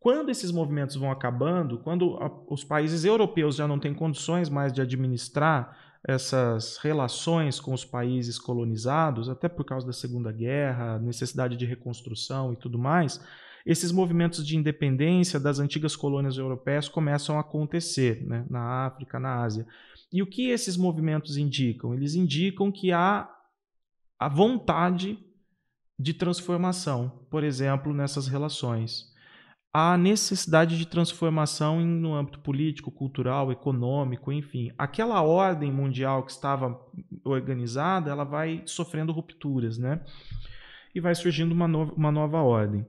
Quando esses movimentos vão acabando, quando a, os países europeus já não têm condições mais de administrar essas relações com os países colonizados, até por causa da Segunda Guerra, necessidade de reconstrução e tudo mais, esses movimentos de independência das antigas colônias europeias começam a acontecer né, na África, na Ásia. E o que esses movimentos indicam? Eles indicam que há a vontade de transformação, por exemplo, nessas relações. Há necessidade de transformação no âmbito político, cultural, econômico, enfim. Aquela ordem mundial que estava organizada, ela vai sofrendo rupturas, né? E vai surgindo uma, no uma nova ordem.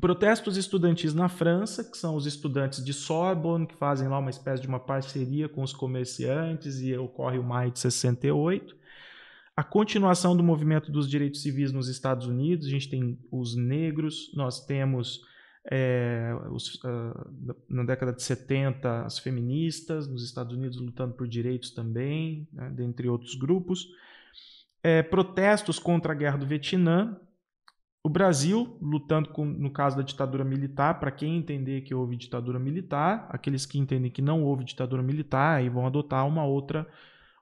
Protestos estudantis na França, que são os estudantes de Sorbonne, que fazem lá uma espécie de uma parceria com os comerciantes e ocorre o maio de 68. A continuação do movimento dos direitos civis nos Estados Unidos, a gente tem os negros, nós temos é, os, uh, na década de 70 as feministas nos Estados Unidos lutando por direitos também, né, dentre outros grupos. É, protestos contra a guerra do Vietnã, o Brasil, lutando com, no caso da ditadura militar, para quem entender que houve ditadura militar, aqueles que entendem que não houve ditadura militar, aí vão adotar uma outra,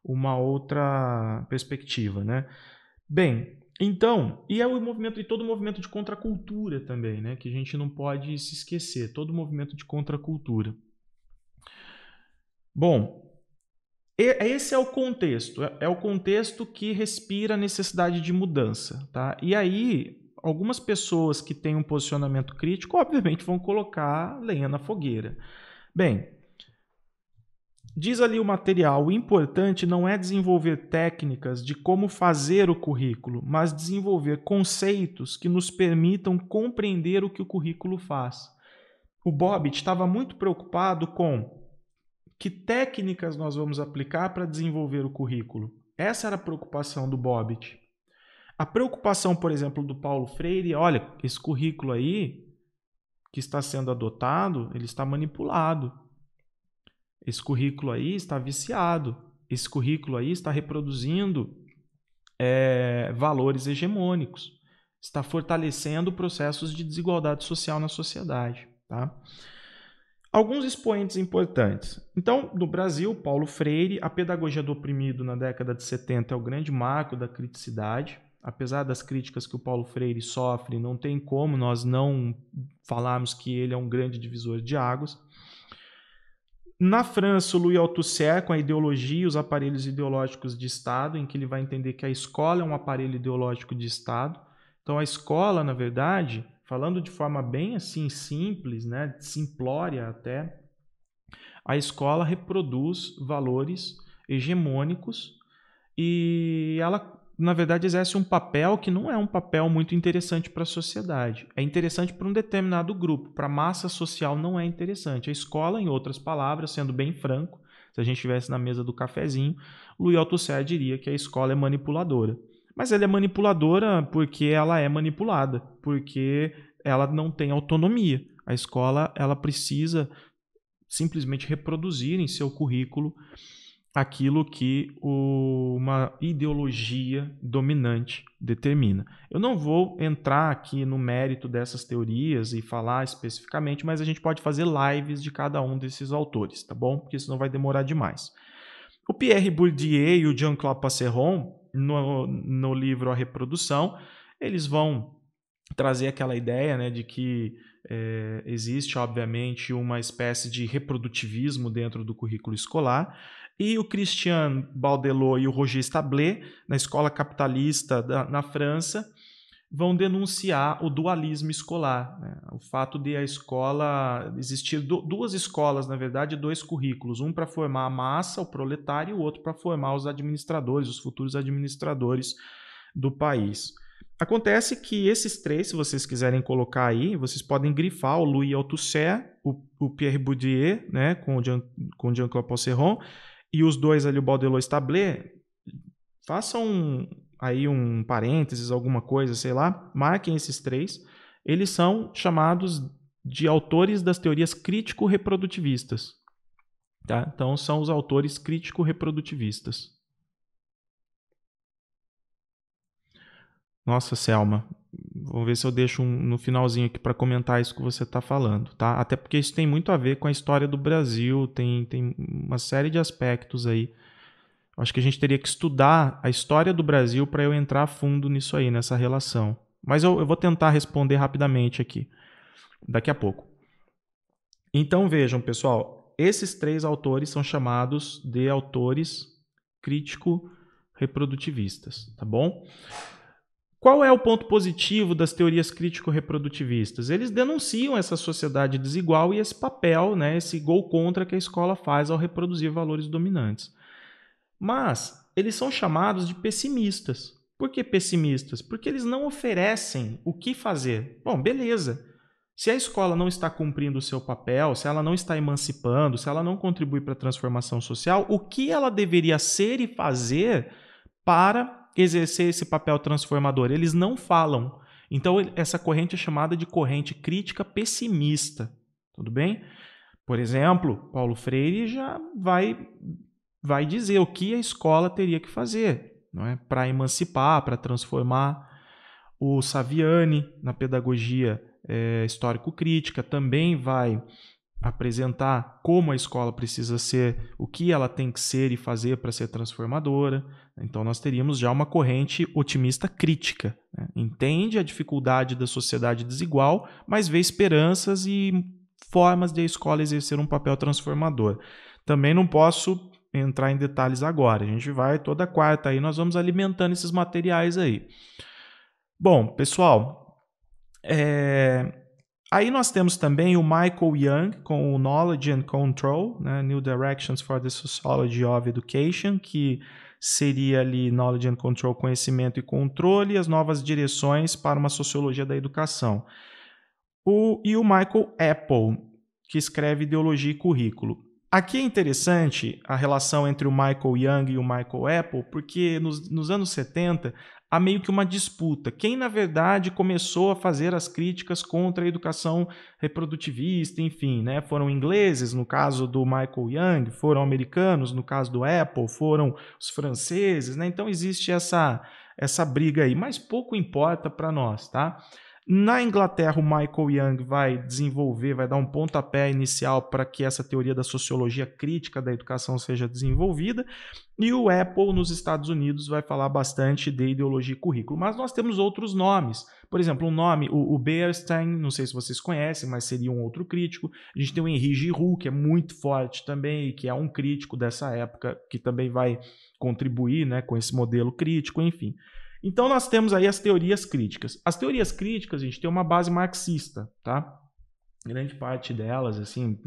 uma outra perspectiva, né? Bem, então, e é o movimento e todo o movimento de contracultura também, né, que a gente não pode se esquecer, todo o movimento de contracultura. Bom, esse é o contexto, é, é o contexto que respira a necessidade de mudança, tá? E aí algumas pessoas que têm um posicionamento crítico, obviamente, vão colocar lenha na fogueira. Bem, diz ali o material: o importante não é desenvolver técnicas de como fazer o currículo, mas desenvolver conceitos que nos permitam compreender o que o currículo faz. O Bobbit estava muito preocupado com que técnicas nós vamos aplicar para desenvolver o currículo. Essa era a preocupação do Bobbit. A preocupação, por exemplo, do Paulo Freire, olha, esse currículo aí que está sendo adotado, ele está manipulado. Esse currículo aí está viciado. Esse currículo aí está reproduzindo é, valores hegemônicos. Está fortalecendo processos de desigualdade social na sociedade. Tá? Alguns expoentes importantes. Então, no Brasil, Paulo Freire, a pedagogia do oprimido na década de 70 é o grande marco da criticidade apesar das críticas que o Paulo Freire sofre, não tem como nós não falarmos que ele é um grande divisor de águas. Na França, o Louis Althusser, com a ideologia e os aparelhos ideológicos de Estado, em que ele vai entender que a escola é um aparelho ideológico de Estado. Então, a escola, na verdade, falando de forma bem assim simples, né, simplória até, a escola reproduz valores hegemônicos e ela na verdade, exerce um papel que não é um papel muito interessante para a sociedade. É interessante para um determinado grupo, para a massa social não é interessante. A escola, em outras palavras, sendo bem franco, se a gente estivesse na mesa do cafezinho, Louis Althusser diria que a escola é manipuladora. Mas ela é manipuladora porque ela é manipulada, porque ela não tem autonomia. A escola ela precisa simplesmente reproduzir em seu currículo aquilo que o, uma ideologia dominante determina. Eu não vou entrar aqui no mérito dessas teorias e falar especificamente, mas a gente pode fazer lives de cada um desses autores, tá bom? Porque isso não vai demorar demais. O Pierre Bourdieu e o Jean-Claude Passeron, no, no livro A Reprodução, eles vão trazer aquela ideia né, de que é, existe, obviamente, uma espécie de reprodutivismo dentro do currículo escolar, e o Christian Baudelot e o Roger Stablet, na escola capitalista da, na França, vão denunciar o dualismo escolar, né? o fato de a escola existir duas escolas, na verdade, dois currículos, um para formar a massa, o proletário, e o outro para formar os administradores, os futuros administradores do país. Acontece que esses três, se vocês quiserem colocar aí, vocês podem grifar o Louis Althusser, o, o Pierre Bourdieu, né, com o Jean, Jean-Claude Serron, e os dois ali, o Baudelot e Stabler, façam aí um parênteses, alguma coisa, sei lá, marquem esses três. Eles são chamados de autores das teorias crítico-reprodutivistas. Tá? Então, são os autores crítico-reprodutivistas. Nossa, Selma, Vamos ver se eu deixo um, no finalzinho aqui para comentar isso que você está falando, tá? Até porque isso tem muito a ver com a história do Brasil, tem, tem uma série de aspectos aí. Acho que a gente teria que estudar a história do Brasil para eu entrar a fundo nisso aí, nessa relação. Mas eu, eu vou tentar responder rapidamente aqui, daqui a pouco. Então vejam, pessoal, esses três autores são chamados de autores crítico-reprodutivistas, tá bom? Qual é o ponto positivo das teorias crítico-reprodutivistas? Eles denunciam essa sociedade desigual e esse papel, né, esse gol contra que a escola faz ao reproduzir valores dominantes. Mas eles são chamados de pessimistas. Por que pessimistas? Porque eles não oferecem o que fazer. Bom, beleza. Se a escola não está cumprindo o seu papel, se ela não está emancipando, se ela não contribui para a transformação social, o que ela deveria ser e fazer para exercer esse papel transformador. Eles não falam. Então, essa corrente é chamada de corrente crítica pessimista. Tudo bem? Por exemplo, Paulo Freire já vai, vai dizer o que a escola teria que fazer não é? para emancipar, para transformar. O Saviani, na pedagogia é, histórico-crítica, também vai apresentar como a escola precisa ser, o que ela tem que ser e fazer para ser transformadora. Então, nós teríamos já uma corrente otimista crítica. Né? Entende a dificuldade da sociedade desigual, mas vê esperanças e formas de a escola exercer um papel transformador. Também não posso entrar em detalhes agora. A gente vai toda quarta aí, nós vamos alimentando esses materiais aí. Bom, pessoal, é, Aí nós temos também o Michael Young com o Knowledge and Control, né? New Directions for the Sociology of Education, que seria ali Knowledge and Control, conhecimento e controle, e as novas direções para uma sociologia da educação. O, e o Michael Apple, que escreve Ideologia e Currículo. Aqui é interessante a relação entre o Michael Young e o Michael Apple, porque nos, nos anos 70 há meio que uma disputa. Quem, na verdade, começou a fazer as críticas contra a educação reprodutivista, enfim, né? Foram ingleses, no caso do Michael Young, foram americanos, no caso do Apple, foram os franceses, né? Então existe essa, essa briga aí, mas pouco importa para nós, tá? Na Inglaterra, o Michael Young vai desenvolver, vai dar um pontapé inicial para que essa teoria da sociologia crítica da educação seja desenvolvida. E o Apple, nos Estados Unidos, vai falar bastante de ideologia e currículo. Mas nós temos outros nomes. Por exemplo, um nome, o, o não sei se vocês conhecem, mas seria um outro crítico. A gente tem o Henri Giroux, que é muito forte também, e que é um crítico dessa época, que também vai contribuir né, com esse modelo crítico, enfim. Então nós temos aí as teorias críticas. As teorias críticas, a gente, tem uma base marxista, tá? Grande parte delas, assim,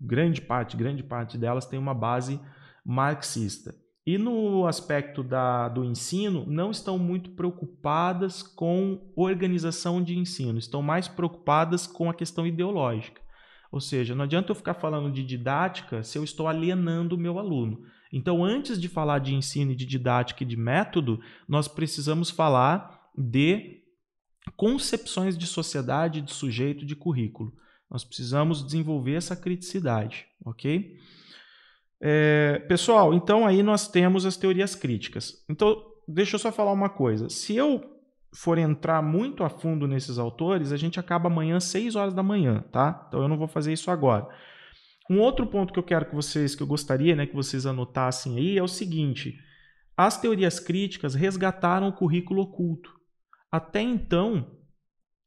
grande parte, grande parte delas tem uma base marxista. E no aspecto da, do ensino, não estão muito preocupadas com organização de ensino, estão mais preocupadas com a questão ideológica. Ou seja, não adianta eu ficar falando de didática se eu estou alienando o meu aluno. Então, antes de falar de ensino de didática e de método, nós precisamos falar de concepções de sociedade, de sujeito, de currículo. Nós precisamos desenvolver essa criticidade, ok? É, pessoal, então aí nós temos as teorias críticas. Então, deixa eu só falar uma coisa. Se eu for entrar muito a fundo nesses autores, a gente acaba amanhã às 6 horas da manhã, tá? Então eu não vou fazer isso agora. Um outro ponto que eu quero que vocês, que eu gostaria né, que vocês anotassem aí é o seguinte: as teorias críticas resgataram o currículo oculto. Até então,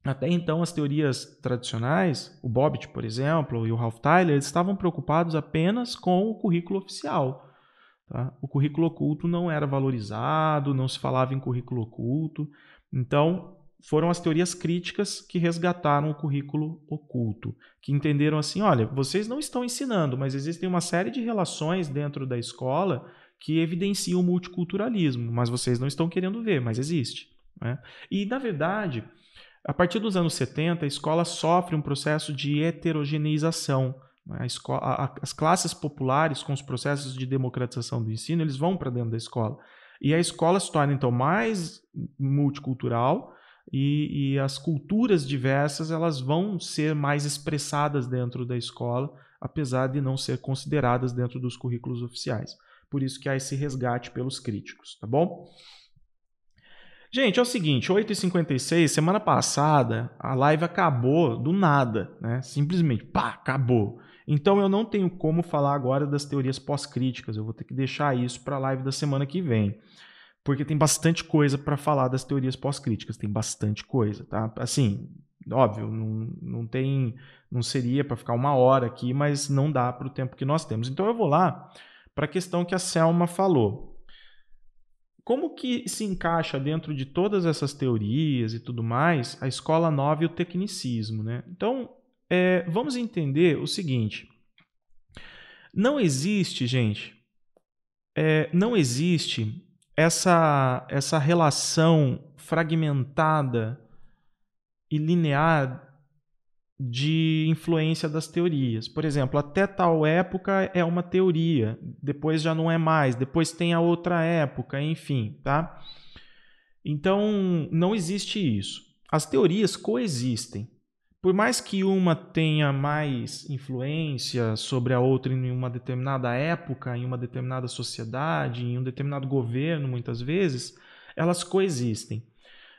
até então as teorias tradicionais, o Bobbitt, por exemplo, e o Ralph Tyler, eles estavam preocupados apenas com o currículo oficial. Tá? O currículo oculto não era valorizado, não se falava em currículo oculto. Então, foram as teorias críticas que resgataram o currículo oculto, que entenderam assim: olha, vocês não estão ensinando, mas existem uma série de relações dentro da escola que evidenciam o multiculturalismo, mas vocês não estão querendo ver, mas existe. Né? E, na verdade, a partir dos anos 70, a escola sofre um processo de heterogeneização. Né? A escola, a, as classes populares, com os processos de democratização do ensino, eles vão para dentro da escola. E a escola se torna, então, mais multicultural e, e as culturas diversas elas vão ser mais expressadas dentro da escola, apesar de não ser consideradas dentro dos currículos oficiais. Por isso que há esse resgate pelos críticos, tá bom? Gente, é o seguinte, 8h56, semana passada, a live acabou do nada, né? Simplesmente, pá, acabou. Então eu não tenho como falar agora das teorias pós-críticas, eu vou ter que deixar isso para a live da semana que vem porque tem bastante coisa para falar das teorias pós-críticas, tem bastante coisa, tá? Assim, óbvio, não, não tem, não seria para ficar uma hora aqui, mas não dá para o tempo que nós temos. Então eu vou lá para a questão que a Selma falou. Como que se encaixa dentro de todas essas teorias e tudo mais a escola nova e o tecnicismo, né? Então é, vamos entender o seguinte: não existe, gente, é, não existe essa, essa relação fragmentada e linear de influência das teorias. Por exemplo, até tal época é uma teoria, depois já não é mais, depois tem a outra época, enfim, tá? Então, não existe isso. As teorias coexistem por mais que uma tenha mais influência sobre a outra em uma determinada época, em uma determinada sociedade, em um determinado governo, muitas vezes, elas coexistem.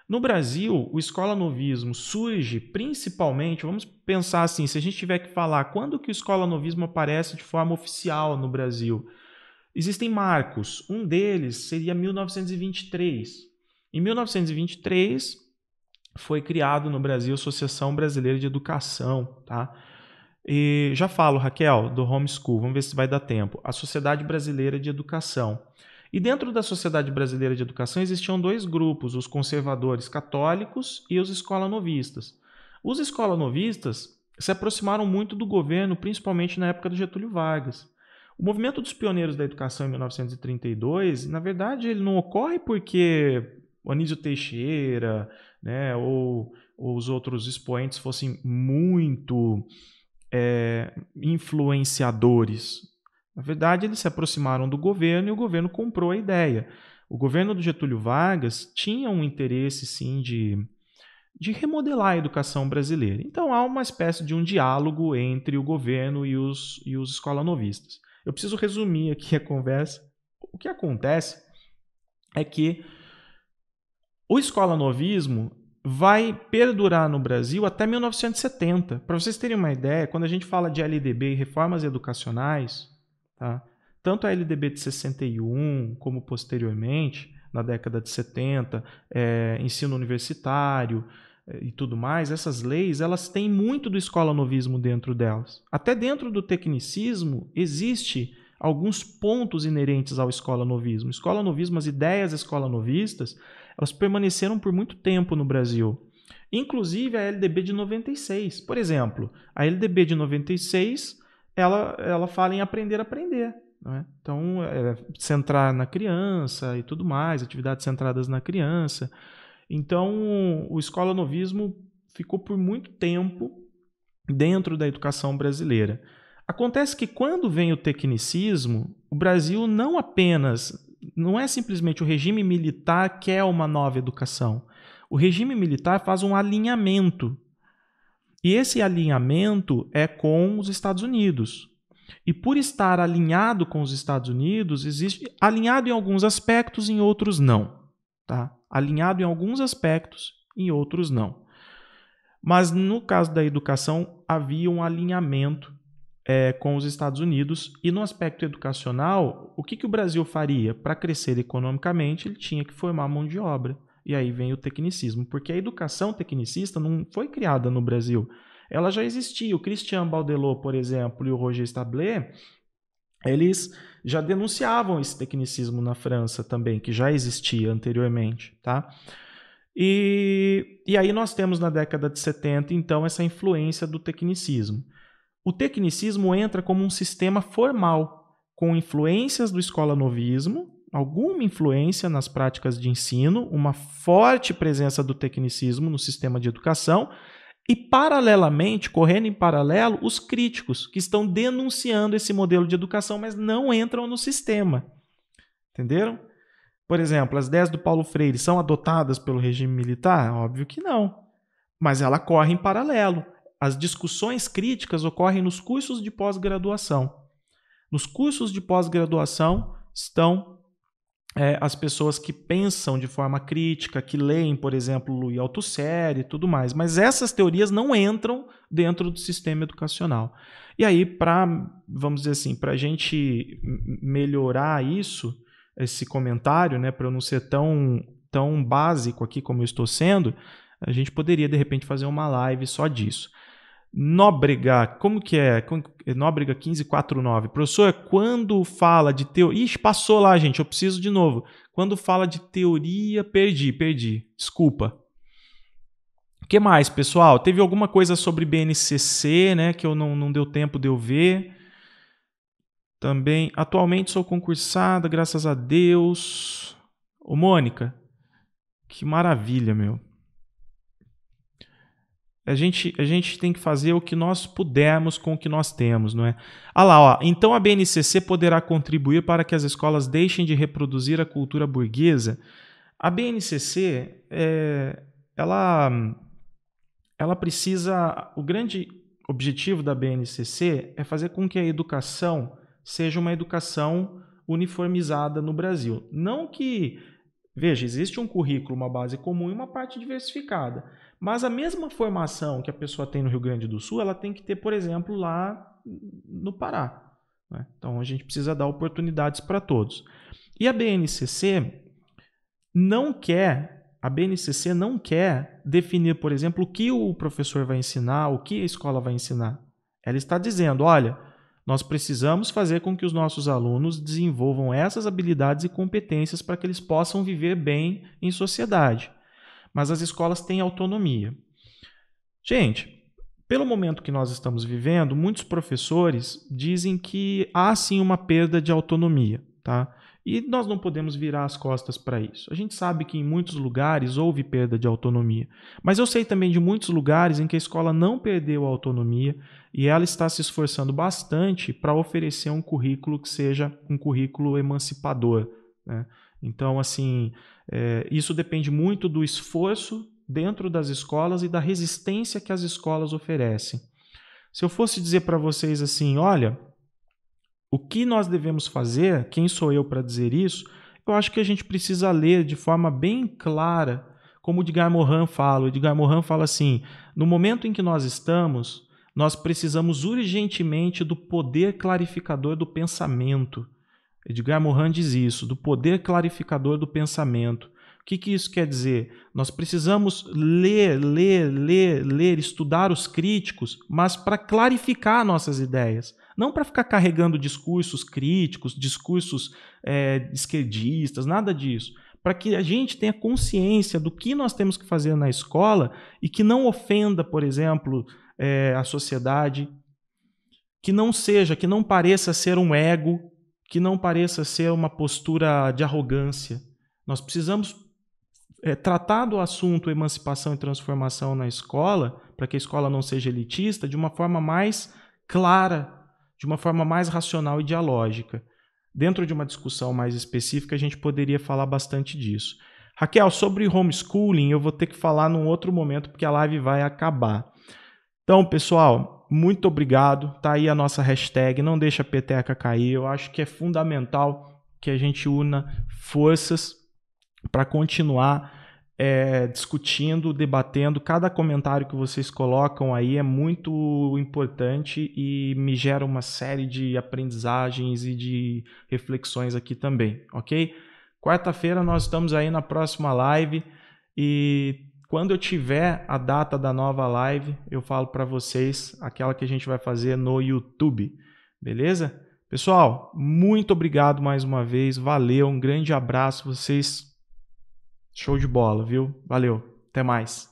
No Brasil, o escola novismo surge principalmente, vamos pensar assim, se a gente tiver que falar quando que o escola novismo aparece de forma oficial no Brasil, existem marcos. Um deles seria 1923. Em 1923, foi criado no Brasil a Associação Brasileira de Educação, tá? E já falo, Raquel, do homeschool, vamos ver se vai dar tempo. A Sociedade Brasileira de Educação. E dentro da Sociedade Brasileira de Educação existiam dois grupos, os conservadores católicos e os escolanovistas. Os escolanovistas se aproximaram muito do governo, principalmente na época do Getúlio Vargas. O movimento dos pioneiros da educação em 1932, na verdade, ele não ocorre porque Anísio Teixeira, né, ou, ou os outros expoentes fossem muito é, influenciadores. Na verdade, eles se aproximaram do governo e o governo comprou a ideia. O governo do Getúlio Vargas tinha um interesse, sim, de, de remodelar a educação brasileira. Então há uma espécie de um diálogo entre o governo e os, e os escolanovistas. Eu preciso resumir aqui a conversa. O que acontece é que o escola novismo vai perdurar no Brasil até 1970. Para vocês terem uma ideia, quando a gente fala de LDB e reformas educacionais, tá? tanto a LDB de 61 como posteriormente, na década de 70, é, ensino universitário é, e tudo mais, essas leis elas têm muito do escola novismo dentro delas. Até dentro do tecnicismo existe alguns pontos inerentes ao escola novismo. Escola novismo, as ideias escola novistas, elas permaneceram por muito tempo no Brasil. Inclusive a LDB de 96. Por exemplo, a LDB de 96 ela, ela fala em aprender a aprender. É? Então, é, centrar na criança e tudo mais, atividades centradas na criança. Então, o escola novismo ficou por muito tempo dentro da educação brasileira. Acontece que quando vem o tecnicismo, o Brasil não apenas não é simplesmente o regime militar quer é uma nova educação. O regime militar faz um alinhamento. E esse alinhamento é com os Estados Unidos. E por estar alinhado com os Estados Unidos, existe alinhado em alguns aspectos, em outros não, tá? Alinhado em alguns aspectos, em outros não. Mas no caso da educação havia um alinhamento é, com os Estados Unidos. E no aspecto educacional, o que, que o Brasil faria? Para crescer economicamente, ele tinha que formar mão de obra. E aí vem o tecnicismo, porque a educação tecnicista não foi criada no Brasil. Ela já existia. O Christian Baudelot, por exemplo, e o Roger Stabler, eles já denunciavam esse tecnicismo na França também, que já existia anteriormente, tá? E, e aí nós temos na década de 70, então, essa influência do tecnicismo o tecnicismo entra como um sistema formal, com influências do escola alguma influência nas práticas de ensino, uma forte presença do tecnicismo no sistema de educação, e paralelamente, correndo em paralelo, os críticos que estão denunciando esse modelo de educação, mas não entram no sistema. Entenderam? Por exemplo, as ideias do Paulo Freire são adotadas pelo regime militar? Óbvio que não. Mas ela corre em paralelo. As discussões críticas ocorrem nos cursos de pós-graduação. Nos cursos de pós-graduação estão é, as pessoas que pensam de forma crítica, que leem, por exemplo, Louis Althusser e tudo mais. Mas essas teorias não entram dentro do sistema educacional. E aí, para, vamos dizer assim, para a gente melhorar isso, esse comentário, né, para eu não ser tão, tão básico aqui como eu estou sendo, a gente poderia, de repente, fazer uma live só disso. Nóbrega, como que é? é? Nóbrega 1549. Professor, quando fala de teoria. Ixi, passou lá, gente, eu preciso de novo. Quando fala de teoria, perdi, perdi. Desculpa. O que mais, pessoal? Teve alguma coisa sobre BNCC, né? Que eu não, não deu tempo de eu ver. Também, atualmente sou concursada, graças a Deus. Ô, Mônica, que maravilha, meu. A gente, a gente tem que fazer o que nós pudermos com o que nós temos, não é? Ah lá, ó. Então a BNCC poderá contribuir para que as escolas deixem de reproduzir a cultura burguesa. A BNCC, é, ela, ela precisa. O grande objetivo da BNCC é fazer com que a educação seja uma educação uniformizada no Brasil. Não que Veja, existe um currículo, uma base comum e uma parte diversificada. Mas a mesma formação que a pessoa tem no Rio Grande do Sul, ela tem que ter, por exemplo, lá no Pará. Né? Então a gente precisa dar oportunidades para todos. E a BNCC não quer, a BNCC não quer definir, por exemplo, o que o professor vai ensinar, o que a escola vai ensinar. Ela está dizendo, olha, nós precisamos fazer com que os nossos alunos desenvolvam essas habilidades e competências para que eles possam viver bem em sociedade mas as escolas têm autonomia. Gente, pelo momento que nós estamos vivendo, muitos professores dizem que há sim uma perda de autonomia, tá? E nós não podemos virar as costas para isso. A gente sabe que em muitos lugares houve perda de autonomia, mas eu sei também de muitos lugares em que a escola não perdeu a autonomia e ela está se esforçando bastante para oferecer um currículo que seja um currículo emancipador. Né? Então, assim, é, isso depende muito do esforço dentro das escolas e da resistência que as escolas oferecem. Se eu fosse dizer para vocês assim, olha, o que nós devemos fazer, quem sou eu para dizer isso, eu acho que a gente precisa ler de forma bem clara, como o Edgar Morin fala. O Edgar Morin fala assim: no momento em que nós estamos, nós precisamos urgentemente do poder clarificador do pensamento. Edgar Morin diz isso, do poder clarificador do pensamento. O que, que isso quer dizer? Nós precisamos ler, ler, ler, ler, estudar os críticos, mas para clarificar nossas ideias. Não para ficar carregando discursos críticos, discursos é, esquerdistas, nada disso para que a gente tenha consciência do que nós temos que fazer na escola e que não ofenda, por exemplo, é, a sociedade, que não seja, que não pareça ser um ego, que não pareça ser uma postura de arrogância. Nós precisamos é, tratar do assunto emancipação e transformação na escola, para que a escola não seja elitista, de uma forma mais clara, de uma forma mais racional e dialógica. Dentro de uma discussão mais específica, a gente poderia falar bastante disso. Raquel, sobre homeschooling, eu vou ter que falar num outro momento, porque a live vai acabar. Então, pessoal, muito obrigado. Tá aí a nossa hashtag, não deixa a peteca cair. Eu acho que é fundamental que a gente una forças para continuar é, discutindo, debatendo. Cada comentário que vocês colocam aí é muito importante e me gera uma série de aprendizagens e de reflexões aqui também, ok? Quarta-feira nós estamos aí na próxima live e quando eu tiver a data da nova live, eu falo para vocês aquela que a gente vai fazer no YouTube, beleza? Pessoal, muito obrigado mais uma vez, valeu, um grande abraço, vocês show de bola, viu? Valeu, até mais.